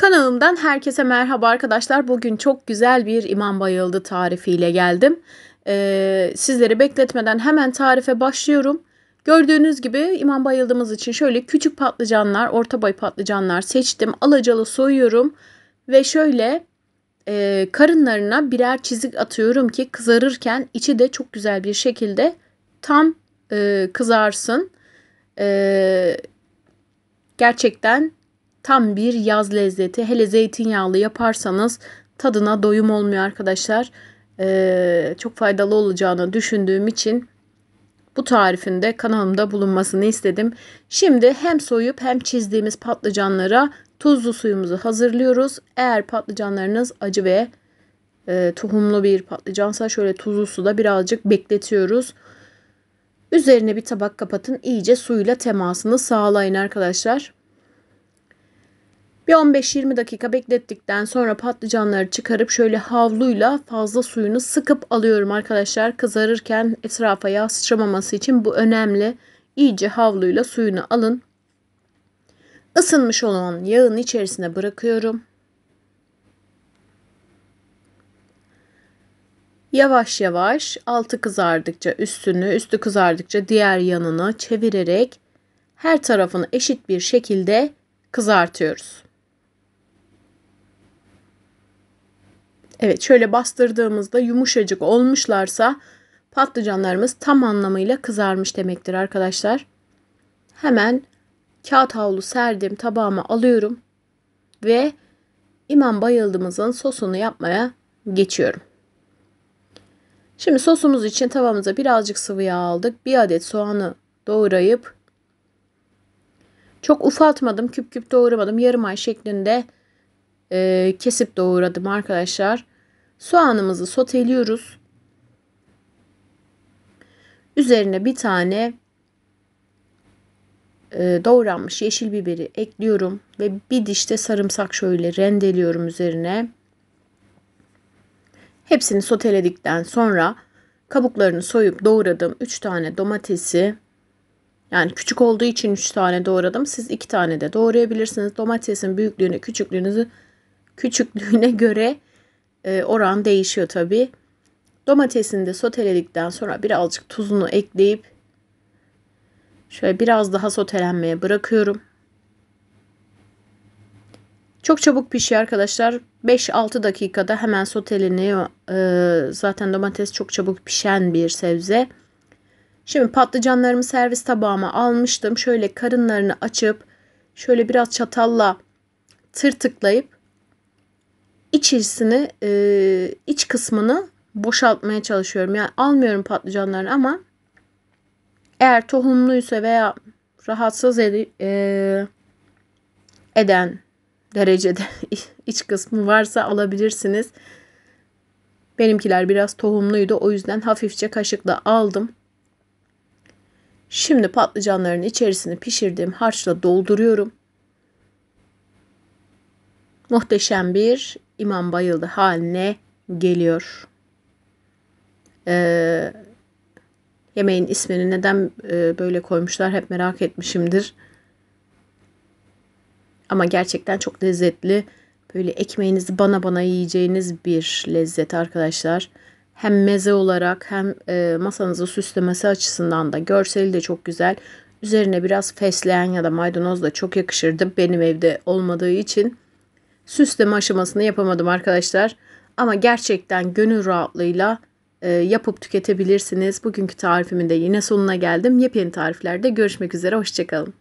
Kanalımdan herkese merhaba arkadaşlar. Bugün çok güzel bir imam Bayıldı tarifiyle geldim. Ee, sizleri bekletmeden hemen tarife başlıyorum. Gördüğünüz gibi imam Bayıldığımız için şöyle küçük patlıcanlar, orta boy patlıcanlar seçtim. Alacalı soyuyorum ve şöyle e, karınlarına birer çizik atıyorum ki kızarırken içi de çok güzel bir şekilde tam e, kızarsın. E, gerçekten Tam bir yaz lezzeti. Hele zeytinyağlı yaparsanız tadına doyum olmuyor arkadaşlar. Ee, çok faydalı olacağını düşündüğüm için bu tarifin de kanalımda bulunmasını istedim. Şimdi hem soyup hem çizdiğimiz patlıcanlara tuzlu suyumuzu hazırlıyoruz. Eğer patlıcanlarınız acı ve e, tohumlu bir patlıcansa şöyle tuzlu suda birazcık bekletiyoruz. Üzerine bir tabak kapatın. iyice suyla temasını sağlayın arkadaşlar. Bir 15-20 dakika beklettikten sonra patlıcanları çıkarıp şöyle havluyla fazla suyunu sıkıp alıyorum arkadaşlar. Kızarırken etrafa yağ sıçramaması için bu önemli. İyice havluyla suyunu alın. Isınmış olan yağın içerisine bırakıyorum. Yavaş yavaş altı kızardıkça üstünü, üstü kızardıkça diğer yanını çevirerek her tarafını eşit bir şekilde kızartıyoruz. Evet şöyle bastırdığımızda yumuşacık olmuşlarsa patlıcanlarımız tam anlamıyla kızarmış demektir arkadaşlar. Hemen kağıt havlu serdim tabağıma alıyorum ve imam bayıldığımızın sosunu yapmaya geçiyorum. Şimdi sosumuz için tavamıza birazcık sıvı yağ aldık. Bir adet soğanı doğrayıp çok ufaltmadım, küp küp doğramadım. Yarım ay şeklinde e, kesip doğradım arkadaşlar. Soğanımızı soteliyoruz. Üzerine bir tane e, doğranmış yeşil biberi ekliyorum ve bir diş de sarımsak şöyle rendeliyorum üzerine. Hepsini soteledikten sonra kabuklarını soyup doğradım. 3 tane domatesi yani küçük olduğu için 3 tane doğradım. Siz 2 tane de doğrayabilirsiniz. Domatesin büyüklüğünü küçüklüğünüzü küçüklüğüne göre e, oran değişiyor tabi. Domatesini de soteledikten sonra birazcık tuzunu ekleyip şöyle biraz daha sotelenmeye bırakıyorum. Çok çabuk pişiyor arkadaşlar. 5-6 dakikada hemen soteleniyor. E, zaten domates çok çabuk pişen bir sebze. Şimdi patlıcanlarımı servis tabağıma almıştım. Şöyle karınlarını açıp şöyle biraz çatalla tırtıklayıp içerisini e, iç kısmını boşaltmaya çalışıyorum. Yani almıyorum patlıcanları ama eğer tohumluysa veya rahatsız ed- e, eden derecede iç kısmı varsa alabilirsiniz. Benimkiler biraz tohumluydu. O yüzden hafifçe kaşıkla aldım. Şimdi patlıcanların içerisini pişirdiğim harçla dolduruyorum. Muhteşem bir imam bayıldı haline geliyor. Ee, yemeğin ismini neden e, böyle koymuşlar hep merak etmişimdir. Ama gerçekten çok lezzetli. Böyle ekmeğinizi bana bana yiyeceğiniz bir lezzet arkadaşlar. Hem meze olarak hem e, masanızı süslemesi açısından da görseli de çok güzel. Üzerine biraz fesleğen ya da maydanoz da çok yakışırdı. Benim evde olmadığı için Süsleme aşamasını yapamadım arkadaşlar. Ama gerçekten gönül rahatlığıyla e, yapıp tüketebilirsiniz. Bugünkü tarifimin de yine sonuna geldim. Yepyeni tariflerde görüşmek üzere. Hoşçakalın.